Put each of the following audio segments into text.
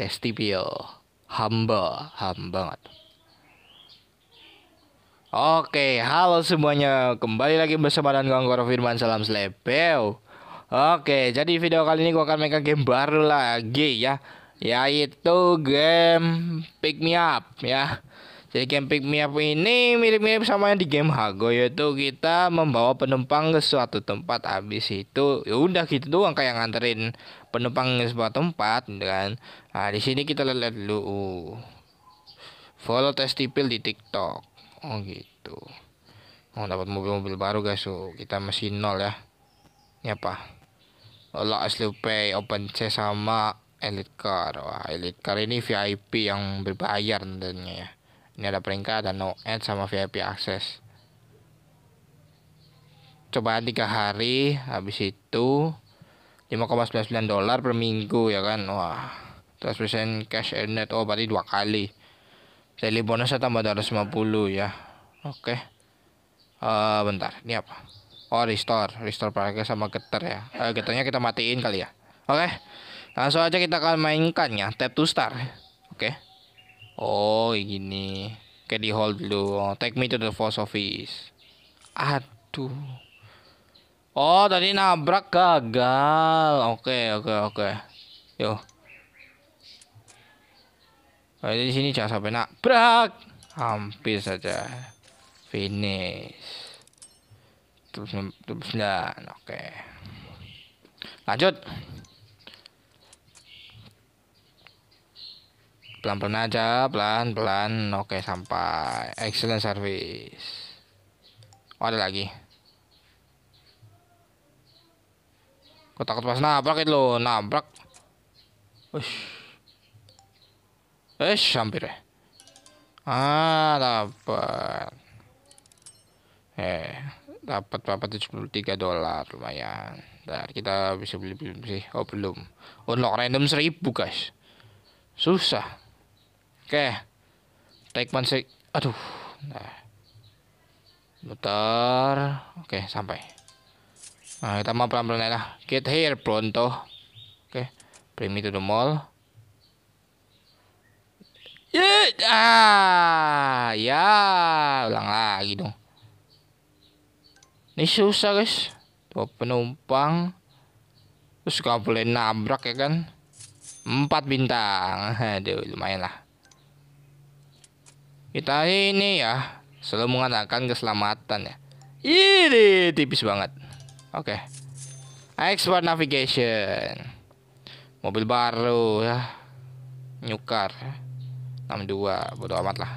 Testibio. Hamba, hamba banget. Oke, halo semuanya. Kembali lagi bersama dan Gangkor Firman Salam Slebeu. Oke, jadi video kali ini gua akan main game baru lagi ya, yaitu game Pick Me Up ya. Jadi game Pick Me Up ini mirip-mirip sama yang di game Hago yaitu kita membawa penumpang ke suatu tempat habis itu ya udah gitu doang kayak nganterin penumpang sebuah tempat dengan gitu kan nah di sini kita lihat dulu follow testipil di tiktok oh gitu oh dapat mobil-mobil baru guys so oh, kita masih nol ya ini apa Allah asli pay open C sama elite car wah elite car ini VIP yang berbayar tentunya ya ini ada peringkat dan no ad sama VIP akses. cobaan tiga hari habis itu 5,99 dolar per minggu ya kan wah terus persen cash and net oh berarti dua kali daily saya tambah 250 ya oke okay. uh, eh, bentar ini apa oh restore restore pakai sama getter ya eh, getarnya kita matiin kali ya oke okay. langsung aja kita akan mainkan ya tap to star oke okay. oh gini kayak di hold dulu oh, take me to the force office aduh Oh, tadi nabrak gagal. Oke, okay, oke, okay, oke. Okay. Yo. Ayo di sini jangan sampai nabrak. Hampir saja. Finish. Terus terus oke. Okay. Lanjut. Pelan-pelan aja, pelan-pelan. Oke, okay, sampai excellent service. Oh, ada lagi. Gue takut pas nabrak itu lo, nabrak. Wih. Eh, hampir ya. Ah, dapat. Eh, dapat berapa 73 dolar lumayan. Dan kita bisa beli belum sih? Oh, belum. Unlock random 1000, guys. Susah. Oke. Okay. Take one sec. Aduh. Nah. Muter. Oke, okay, sampai. Nah, kita mau pelan-pelan lah. Get here pronto. Oke. Okay. Bring me to the mall. Yeah. Ah, ya, ulang lagi dong. Ini susah, guys. Dua penumpang. Terus gak boleh nabrak ya kan. Empat bintang. Aduh, lumayan lah. Kita ini ya selalu mengatakan keselamatan ya. Ini tipis banget. Oke. Okay. Expert navigation. Mobil baru ya. Nyukar. 62 ya. bodo amat lah.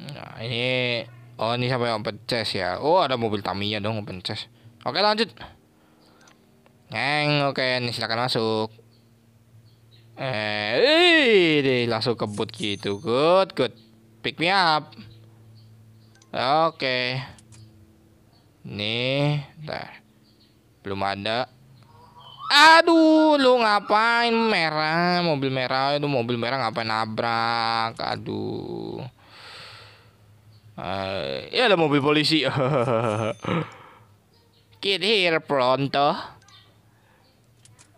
Nah, ini oh ini sampai open chest ya. Oh, ada mobil Tamiya dong open chest. Oke, okay, lanjut. Neng, oke, okay, ini silakan masuk. Eh, ini langsung kebut gitu. Good, good. Pick me up. Oke. Nih, dah. Belum ada. Aduh, lu ngapain merah? Mobil merah itu mobil merah ngapain nabrak? Aduh. Uh, ya ada mobil polisi. Get here pronto.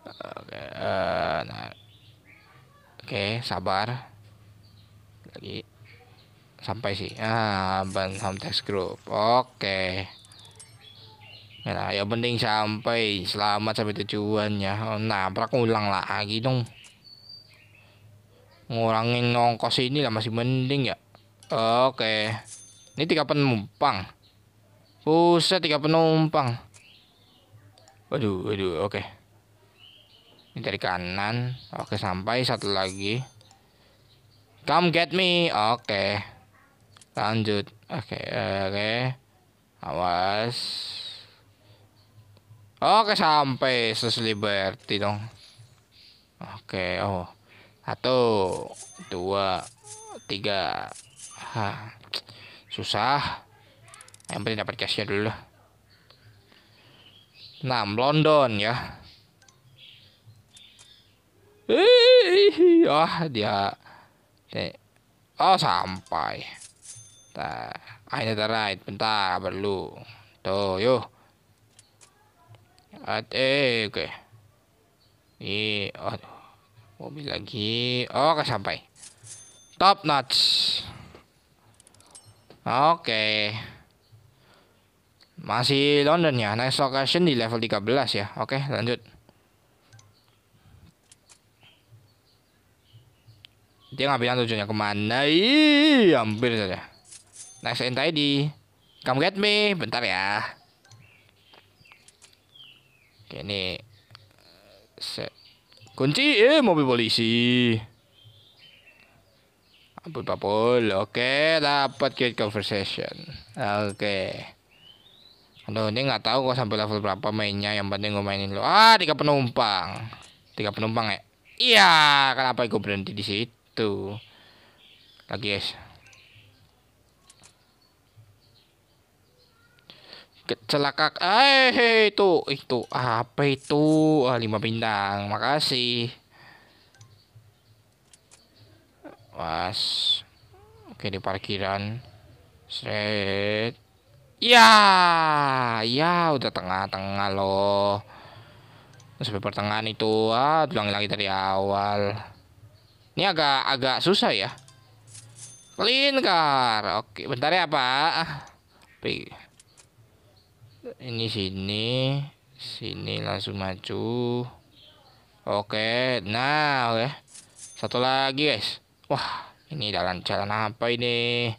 Oke, okay, uh, eh, nah. Oke, okay, sabar. Lagi sampai sih ah ban Hamtex Group oke okay. nah ya penting sampai selamat sampai tujuan nah nabrak ulang lagi dong ngurangin ongkos ini lah masih mending ya oke okay. ini tiga penumpang usah tiga penumpang waduh waduh oke okay. ini dari kanan oke sampai satu lagi come get me oke okay lanjut oke oke awas oke sampai sus liberty dong oke oh satu dua tiga ha susah yang penting dapat cashnya dulu enam London ya wah oh, dia Oh sampai Tak, Ayo terakhir, bentar perlu. Tuh, yuk. At oke. Ini Mobil lagi. Oke, sampai. Top notch. Oke. Masih London ya. Next location di level 13 ya. Oke, lanjut. dia ngambil tujuannya kemana? Ih, hampir saja and tidy. Come get me. Bentar ya. Oke, ini. Eh, Set. Kunci. Eh, mobil polisi. Ampun, papul. Oke, dapat get conversation. Oke. Aduh, ini nggak tahu kok sampai level berapa mainnya. Yang penting gue mainin lo. Ah, tiga penumpang. Tiga penumpang ya. Iya, kenapa gue berhenti di situ? Lagi guys. kecelakaan eh itu itu apa itu ah, lima bintang makasih Was, oke di parkiran set ya ya udah tengah-tengah loh sampai pertengahan itu ah tulang lagi dari awal ini agak agak susah ya clean car oke bentar ya pak Tapi ini sini sini langsung maju oke nah oke satu lagi guys wah ini jalan jalan apa ini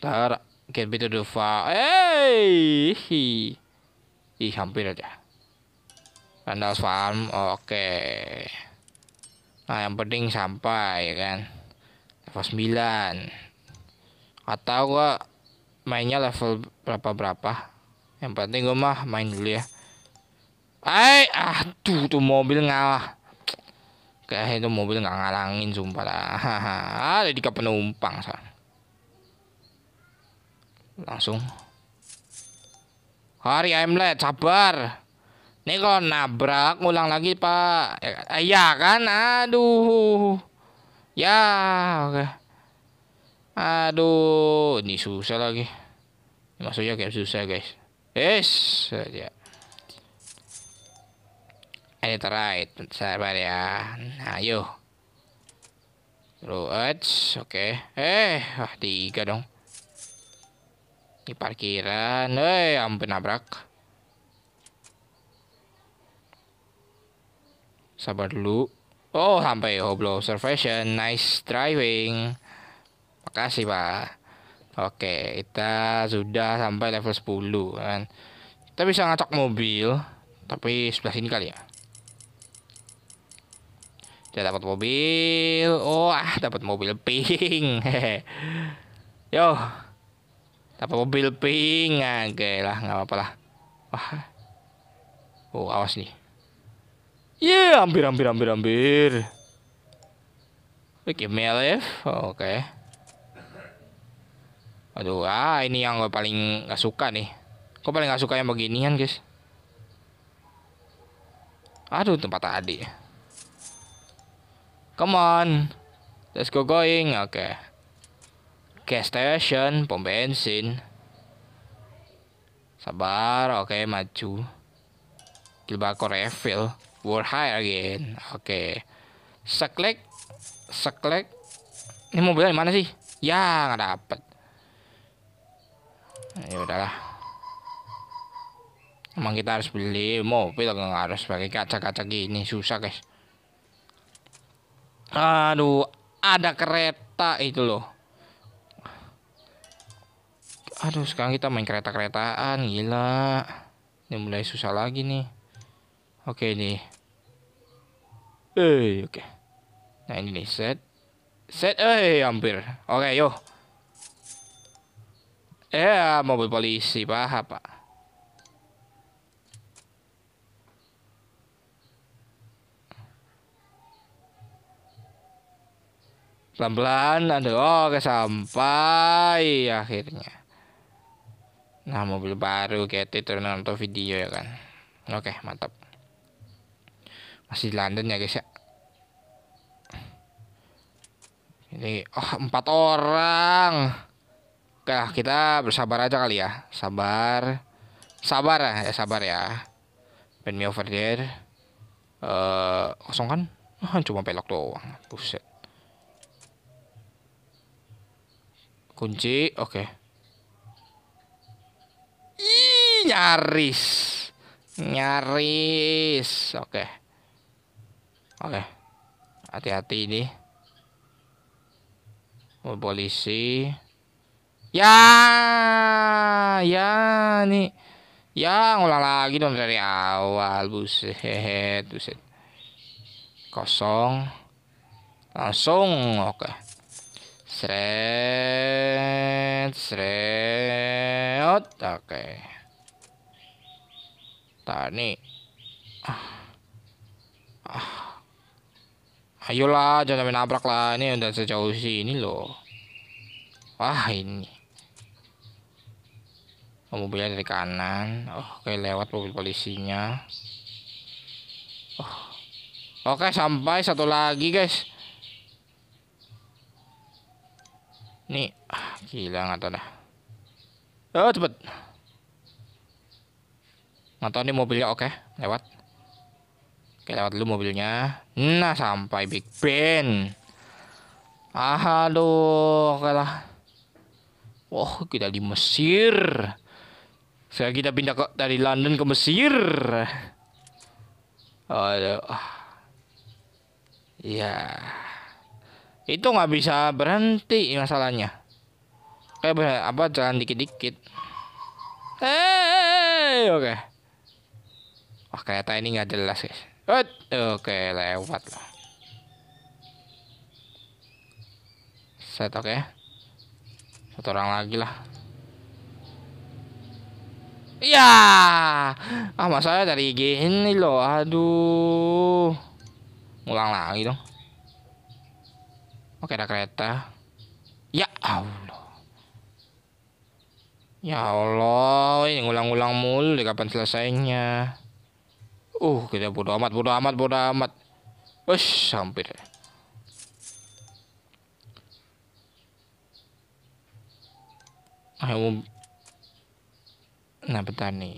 Ntar get beat to Eh, ih hampir aja Randall farm oke okay. nah yang penting sampai ya kan level 9 atau gua mainnya level berapa berapa yang penting gue mah main dulu ya Hai aduh tuh mobil ngalah kayak itu mobil nggak ngalangin sumpah lah ada di penumpang sah langsung hari I'm late sabar Nih kalau nabrak ulang lagi pak ayah ya iya kan aduh ya oke okay. Aduh, ini susah lagi. Maksudnya kayak susah, guys. Yes, saja. Ini terakhir, sabar ya. Nah, ayo. Roads, oke. Okay. Eh, wah tiga dong. di parkiran. Eh, ya ampun nabrak. Sabar dulu. Oh, sampai Hoblo Observation. Nice driving. Makasih, Pak. Oke, kita sudah sampai level 10 kan. Kita bisa ngacak mobil, tapi sebelah sini kali ya. Kita dapat mobil. Wah, oh, dapat mobil pink. Yo. Dapat mobil pink. Ah, oke lah, nggak apa-apa lah. Wah. Oh, awas nih. Ya, yeah, hampir hampir hampir hampir. Oke, okay, Oke. Okay. Aduh, ah ini yang gue paling gak suka nih. Kok paling gak suka yang beginian, guys. Aduh, tempat tadi. Come on. Let's go going. Oke. Okay. Gas station, pom bensin. Sabar, oke okay, maju. Gilbako refill. War high again. Oke. Okay. Seklek. Seklek. Ini mobilnya di mana sih? Ya, nggak dapet ya udahlah emang kita harus beli mobil nggak harus pakai kaca-kaca gini susah guys aduh ada kereta itu loh aduh sekarang kita main kereta-keretaan gila ini mulai susah lagi nih oke nih eh oke nah ini nih set set eh hampir oke yuk Ya, mobil polisi, paham, Pak. Pelan-pelan, aduh, oke sampai akhirnya. Nah, mobil baru kayak itu nonton video ya kan. Oke, mantap. Masih di London ya, guys ya. Ini, oh, empat orang nah, kita bersabar aja kali ya sabar sabar ya eh, sabar ya penmi me over there uh, kosong kan ah, cuma pelok doang buset kunci oke okay. nyaris nyaris oke okay. oke okay. hati-hati ini polisi Ya, ya nih. Ya, ngulang lagi dong dari awal. Buset, buset. Kosong. Langsung, oke. Sret, sret. Oke. Tani. Ah. Ah. Ayolah, jangan sampai nabrak lah. Ini udah sejauh sini loh. Wah, ini oh, mobilnya dari kanan oh, oke lewat mobil polisinya oh. oke sampai satu lagi guys nih ah, gila nggak tahu dah oh cepet nggak tahu nih mobilnya oke lewat oke lewat dulu mobilnya nah sampai Big Ben ah aduh oke lah Wah, wow, kita di Mesir. Sekarang kita pindah kok dari London ke Mesir. Aduh. Ya. Itu nggak bisa berhenti masalahnya. Kayak eh, apa jalan dikit-dikit. Eh, oke. Okay. Wah, kereta ini nggak jelas, guys. Oke, okay, lewat lah. Set oke. Okay. Satu orang lagi lah. Iya, ah masalah dari gini loh, aduh. Ulang lagi dong. Oke ada kereta. Ya Allah. Ya Allah, ini ngulang-ulang mulu di kapan selesainya. Uh, kita bodo amat, bodo amat, bodo amat. Ush, hampir. Ayo nah petani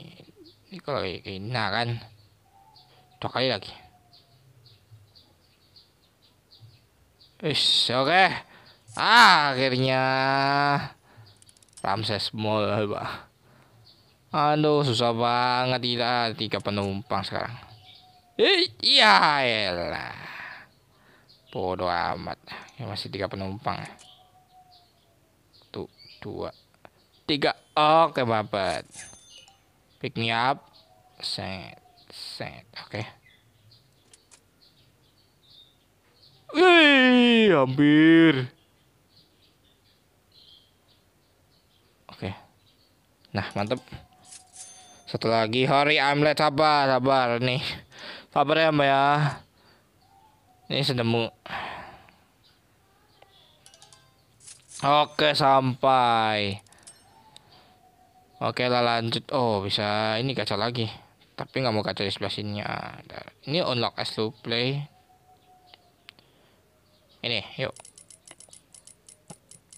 ini kalau kayak nah kan dua kali lagi Ish, oke okay. ah, akhirnya Ramses Mall pak aduh susah banget tidak tiga penumpang sekarang eh iya elah bodoh amat ya masih tiga penumpang tuh dua tiga oke okay, bapak pick me up set set oke okay. Wih, hampir. Oke. Okay. Nah, mantep. Satu lagi, I'm late sabar, sabar nih. Sabar ya, Mbak ya. Ini sedemu. Oke, sampai. Oke lah lanjut. Oh bisa ini kaca lagi. Tapi nggak mau kaca di sebelah sini. Ah, ini unlock as to play. Ini yuk.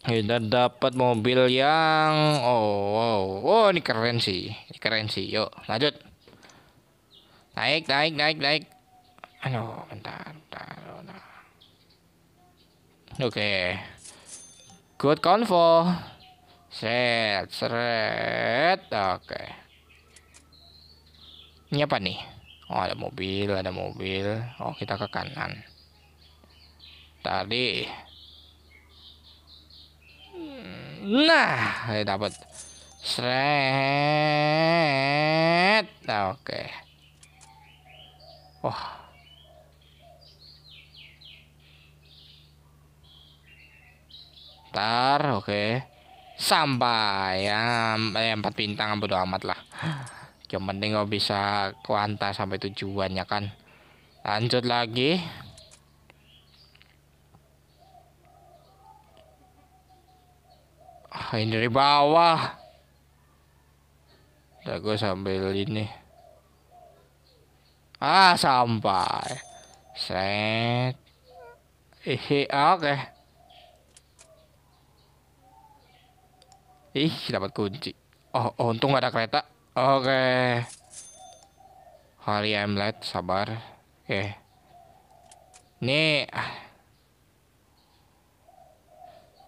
Kita dapat mobil yang oh wow. Oh ini keren sih. Ini keren sih. Yuk lanjut. Naik naik naik naik. Ayo, bentar bentar. bentar. Oke. Okay. Good convo. Set, seret. Oke. Okay. Ini apa nih? Oh, ada mobil, ada mobil. Oh, kita ke kanan. Tadi. Nah, dapat. Seret. Oke. Wah. Oh. Tar, oke. Okay sampai ya eh, empat bintang bodo amat lah yang penting kau bisa kuanta sampai tujuannya kan lanjut lagi ah, ini dari bawah udah gue sambil ini ah sampai set Hehe, oke. Okay. Ih, dapat kunci. Oh, oh untung ada kereta. Oke. Okay. Hari emlet, sabar. Oke. Okay. Nih. Ah.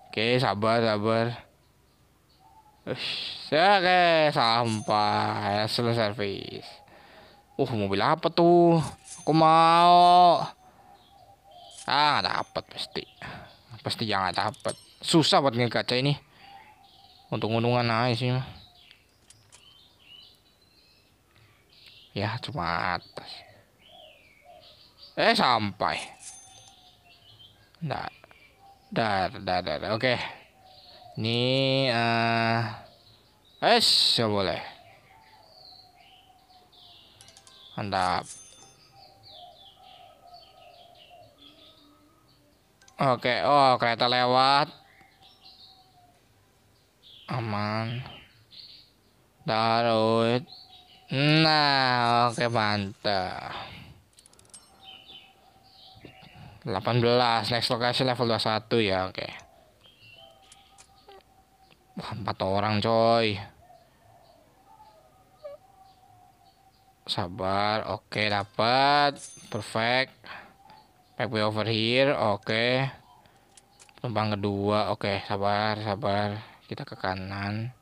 Oke, okay, sabar, sabar. Oke, oke, sampai selesai servis. Uh, mobil apa tuh? Aku mau. Ah, dapat pasti. Pasti jangan dapat. Susah buat ngegaca ini untung-untungan aja sih mah ya cuma atas eh sampai ndak dar dar dar oke okay. ini eh uh, es ya boleh anda oke okay. oh kereta lewat aman Darut Nah oke mantap 18 next lokasi level 21 ya oke okay. 4 orang coy Sabar oke dapat perfect Backway over here oke tumpang kedua oke sabar sabar kita ke kanan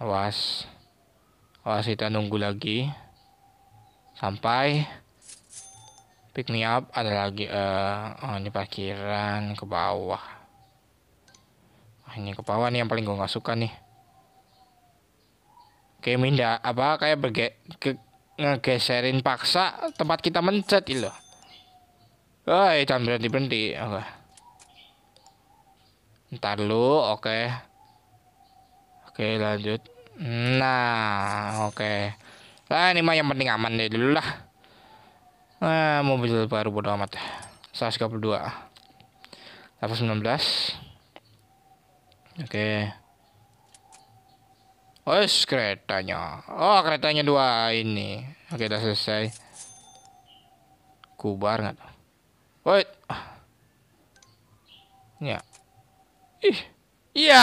awas awas kita nunggu lagi sampai pick me up ada lagi uh, oh, ini parkiran ke bawah oh, ini ke bawah nih yang paling gue nggak suka nih kayak minda apa kayak berge ke ngegeserin paksa tempat kita mencet gitu loh Woi, eh, jangan berhenti berhenti. Oke. Okay. Ntar lu, oke. Okay. Oke lanjut. Nah, oke. Okay. Nah ini mah yang penting aman deh dulu lah. Nah mobil baru bodo amat. 132. Ya. 119. Oke. Okay. Oh, keretanya. Oh, keretanya dua ini. Oke, okay, udah selesai. Kubar nggak? Wait. Ya. Ih. Iya,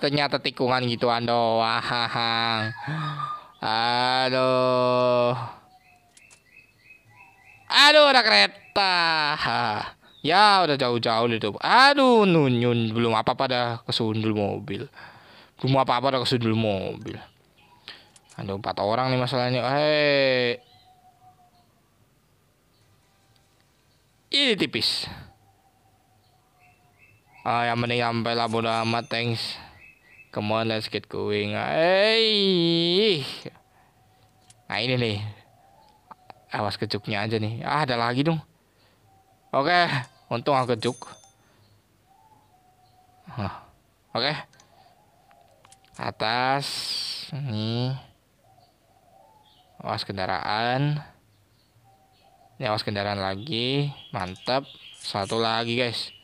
ternyata tikungan gituan doang. Aduh. Aduh, ada kereta. Ya, udah jauh-jauh itu. Aduh, nunyun belum apa-apa dah kesundul mobil. Belum apa-apa dah kesundul mobil. Ada empat orang nih masalahnya. Hei. Ini tipis ah yang penting sampai lah bodo amat thanks come on let's get going hey nah ini nih awas kejuknya aja nih ah ada lagi dong oke okay. untung aku kejuk huh. oke okay. atas nih awas kendaraan ini awas kendaraan lagi mantap satu lagi guys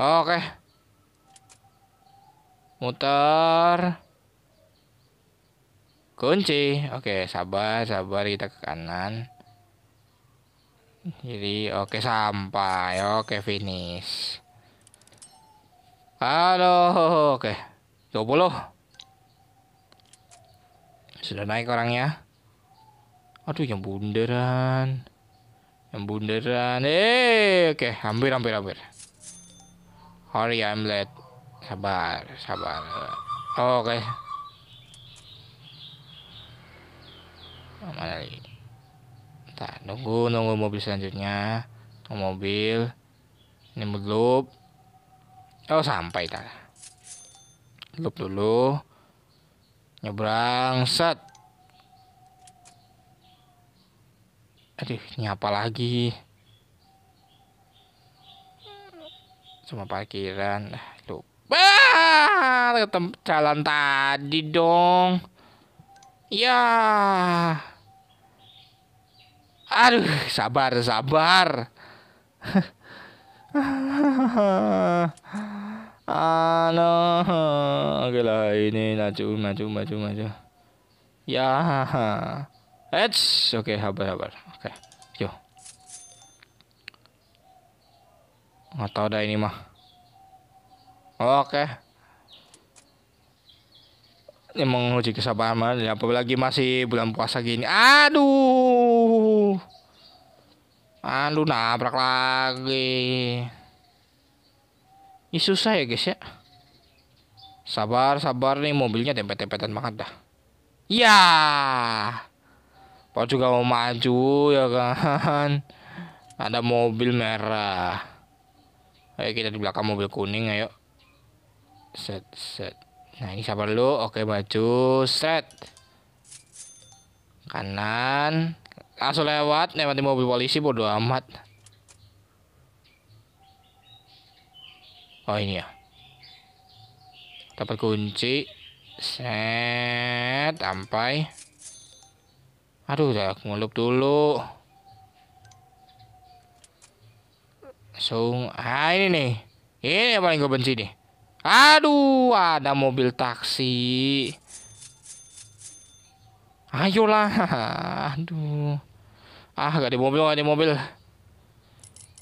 Oke. Muter. Kunci. Oke, sabar, sabar kita ke kanan. Jadi oke sampai, oke finish. Halo, oke. 20. Sudah naik orangnya. Aduh, yang bundaran, Yang bundaran. Eh, oke, hampir hampir hampir. Hari I'm late. Sabar, sabar. Oke. Okay. mana lagi? Tak nunggu, nunggu mobil selanjutnya. Tunggu mobil. Ini loop. Oh, sampai tak. Loop dulu. Nyebrang, set. Aduh, nyapa lagi. cuma parkiran lah lupa ketemu jalan tadi dong ya aduh sabar sabar ano oke lah ini maju maju maju maju ya Eits, oke okay, sabar sabar nggak tahu dah ini mah oke okay. ini menguji kesabaran mana apalagi masih bulan puasa gini aduh aduh nabrak lagi ini susah ya guys ya sabar sabar nih mobilnya tempet tempetan banget dah ya Pak juga mau maju ya kan ada mobil merah Ayo kita di belakang mobil kuning ayo. Set set. Nah ini sabar dulu. Oke maju. Set. Kanan. Langsung lewat. di mobil polisi bodoh amat. Oh ini ya. Dapat kunci. Set. Sampai. Aduh saya ngulup dulu. sung Ah ini nih. Ini yang paling gue benci nih. Aduh, ada mobil taksi. Ayolah. Aduh. Ah, gak di mobil, gak di mobil.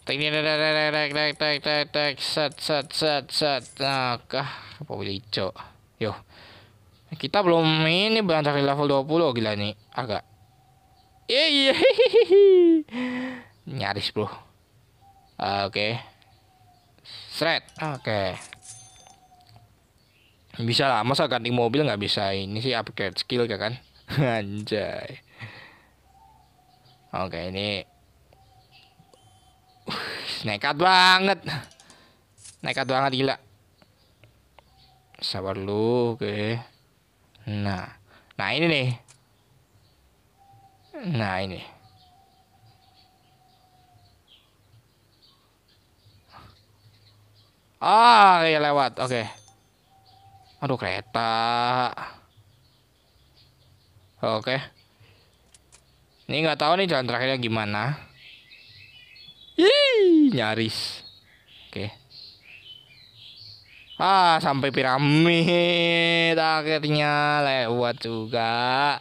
Tek tek tek tek tek tek tek set set set set. Nah, kah mobil hijau. Yo. Kita belum ini berantak di level 20 gila nih. Agak. Iya. Nyaris, Bro. Ah, oke okay. Shred oke okay. bisa lah masa ganti mobil nggak bisa ini sih upgrade skill ya kan anjay oke okay, ini uh, nekat banget nekat banget gila sabar lu oke okay. nah nah ini nih nah ini Ah, ya lewat. Oke. Okay. Aduh, kereta. Oke. Okay. Ini nggak tahu nih jalan terakhirnya gimana. Ih, nyaris. Oke. Okay. Ah, sampai piramid akhirnya lewat juga.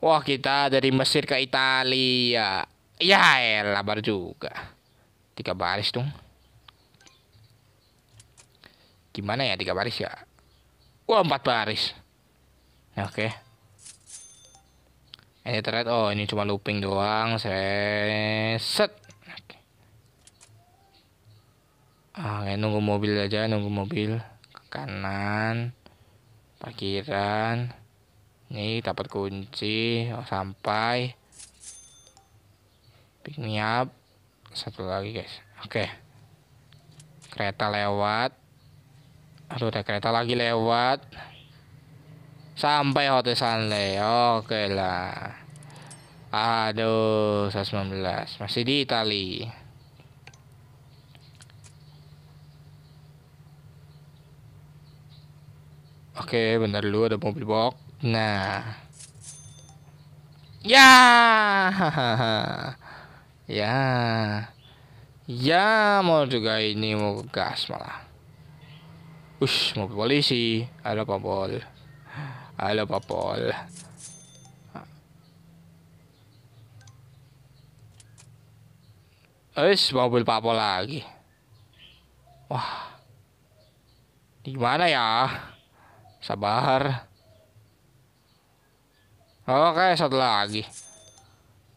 Wah, kita dari Mesir ke Italia. Ya elah, baru juga. Tiga baris dong gimana ya tiga baris ya wah empat baris oke okay. ini terlihat oh ini cuma looping doang set okay. ah nunggu mobil aja nunggu mobil ke kanan parkiran ini dapat kunci oh, sampai pick me up satu lagi guys oke kereta lewat Aduh, ada kereta lagi lewat. Sampai Hotel Sunley. Oke lah. Aduh, 119. Masih di Itali. Oke, bentar lu ada mobil box. Nah. Ya. ya. Ya, mau juga ini mau gas malah. Ush, mobil polisi. Halo, Pol. Halo, Pol. Ush, mobil Pol lagi. Wah. Di mana ya? Sabar. Oke, satu lagi.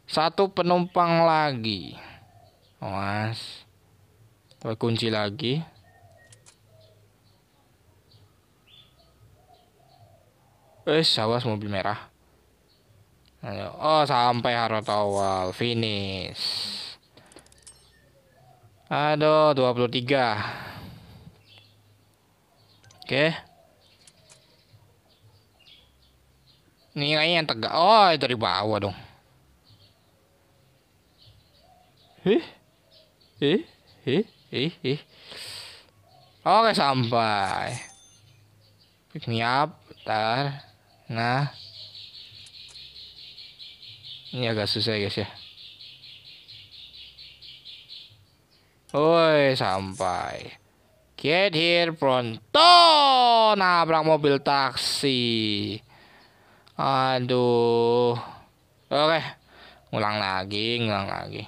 Satu penumpang lagi. mas, Kunci lagi. Eh, awas mobil merah. Ayo. Oh sampai harot tawal finish. Aduh tiga, Oke. Okay. Ini kayaknya yang tegak. Oh itu di bawah dong. Eh, eh, eh, eh, eh. Oke sampai. Pick me up, tar. Nah, ini agak susah ya guys ya. Woi sampai. Get here pronto. Nabrak mobil taksi. Aduh. Oke. Ngulang lagi, ngulang lagi.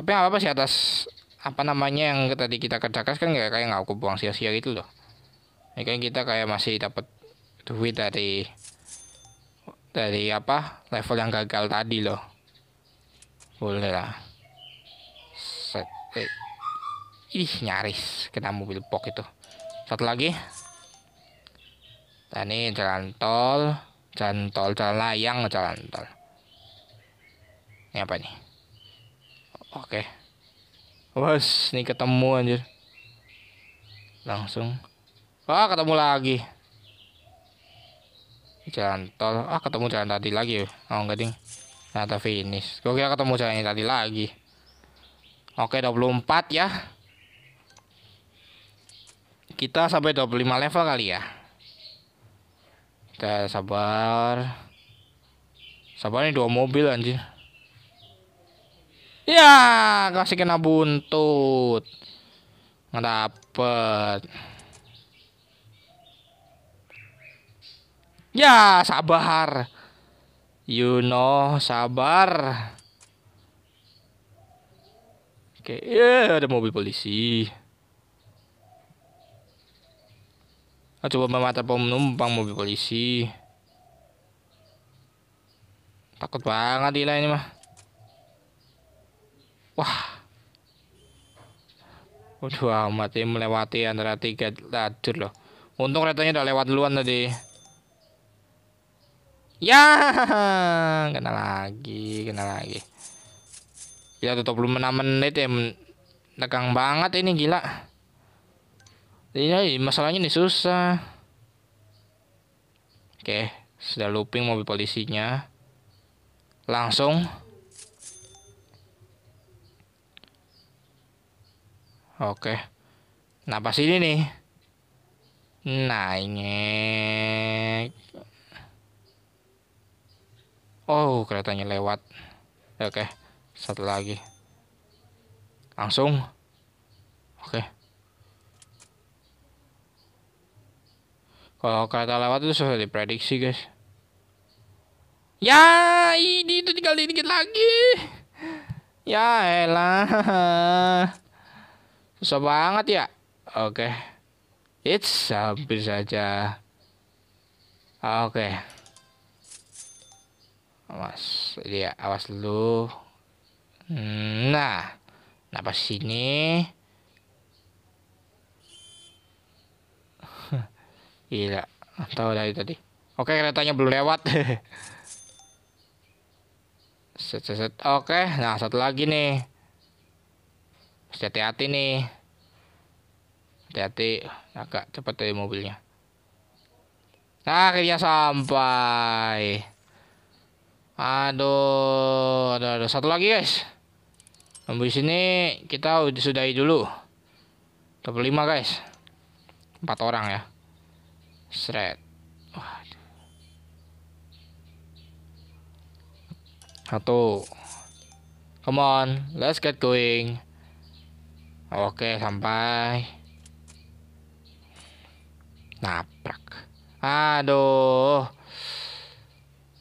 Tapi apa-apa sih atas apa namanya yang tadi kita kerjakan kan kayak kayak nggak aku buang sia-sia gitu loh. Ya kan kita kayak masih dapat duit dari dari apa level yang gagal tadi loh boleh lah Set, eh. ih nyaris kena mobil pok itu satu lagi dan ini jalan tol jalan tol jalan layang jalan tol ini apa nih oke bos ini ketemu anjir langsung wah ketemu lagi jalan tol ah ketemu jalan tadi lagi ya? oh enggak ding ternyata finish gue kira ketemu jalan ini tadi lagi oke 24 ya kita sampai 25 level kali ya kita sabar sabar ini dua mobil anjir ya kasih kena buntut nggak dapet Ya, sabar. You know, sabar. Oke, yeah, ada mobil polisi. Ah, coba memata penumpang mobil polisi. Takut banget gila ini mah. Wah. Waduh amat ini ya, melewati antara tiga lajur loh. Untung keretanya udah lewat duluan tadi. Ya, kena lagi, kena lagi. Ya, tutup belum 6 menit ya. Tegang banget ini gila. Iya, iya, ini masalahnya nih susah. Oke, sudah looping mobil polisinya. Langsung. Oke. sih ini nih. Nah, ini Oh keretanya lewat ya, Oke satu lagi Langsung Oke Kalau kereta lewat itu sudah diprediksi guys Ya ini itu tinggal dikit lagi Ya elah Susah banget ya Oke It's hampir saja Oke okay awas dia ya, awas lu nah napas sini gila tahu dari tadi oke keretanya belum lewat set, set, set. oke nah satu lagi nih hati-hati nih hati-hati agak cepat dari ya mobilnya nah akhirnya sampai Aduh, ada ada satu lagi guys. Di sini kita sudahi dulu. Top 5 guys. Empat orang ya. Seret. Satu. Come on, let's get going. Oke, sampai. Naprak. Aduh.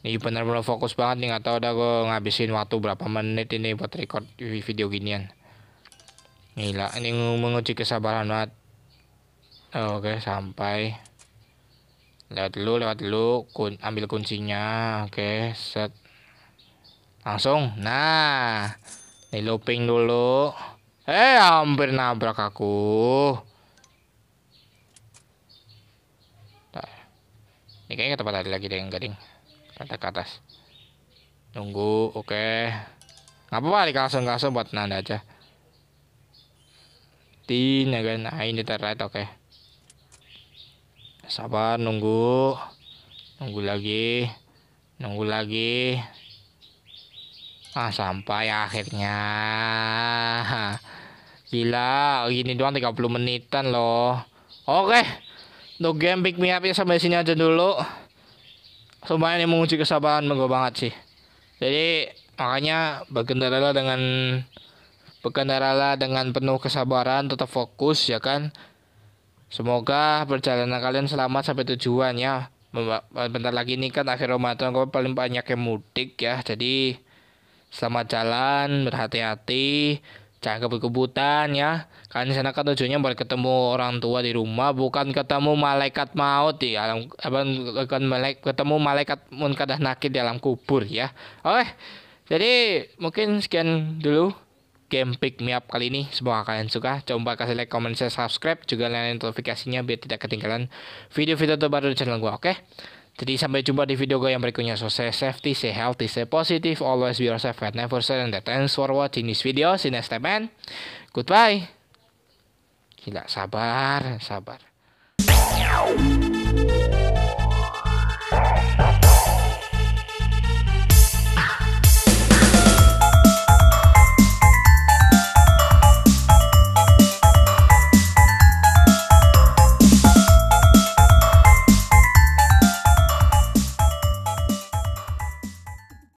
Ini iya, benar-benar fokus banget nih, nggak tahu udah gue ngabisin waktu berapa menit ini buat record video ginian. Gila, ini menguji kesabaran banget. Eh, oke, sampai. Lewat dulu, lewat dulu, kun ambil kuncinya. Oke, set. Langsung. Nah, ini looping dulu. Eh, hampir nabrak aku. Ini kayaknya tempat ada lagi deh yang gading kata ke atas tunggu oke okay. nggak apa-apa langsung langsung buat nanda aja tin ya kan nah, ini terlihat oke okay. sabar nunggu nunggu lagi nunggu lagi ah sampai akhirnya gila ini doang 30 menitan loh oke okay. untuk game pick me up ya sampai sini aja dulu Sumpah yang menguji kesabaran gue banget sih jadi makanya berkendaralah dengan berkendaralah dengan penuh kesabaran tetap fokus ya kan semoga perjalanan kalian selamat sampai tujuan ya bentar lagi ini kan akhir Ramadan kok paling banyak yang mudik ya jadi selamat jalan berhati-hati Jangan kebut-kebutan ya. Kan di sana kan tujuannya buat ketemu orang tua di rumah, bukan ketemu malaikat maut di alam apa bukan malaik, ketemu malaikat munkadah nakir di alam kubur ya. Oke. Jadi mungkin sekian dulu game pick me up kali ini. Semoga kalian suka. Coba kasih like, comment, share, subscribe juga nyalain notifikasinya biar tidak ketinggalan video-video terbaru di channel gua, oke? Okay? Jadi sampai jumpa di video gue yang berikutnya. So stay safety, stay healthy, stay positive, always be yourself and never surrender. Thanks for watching this video. See you next time and goodbye. Gila, sabar, sabar.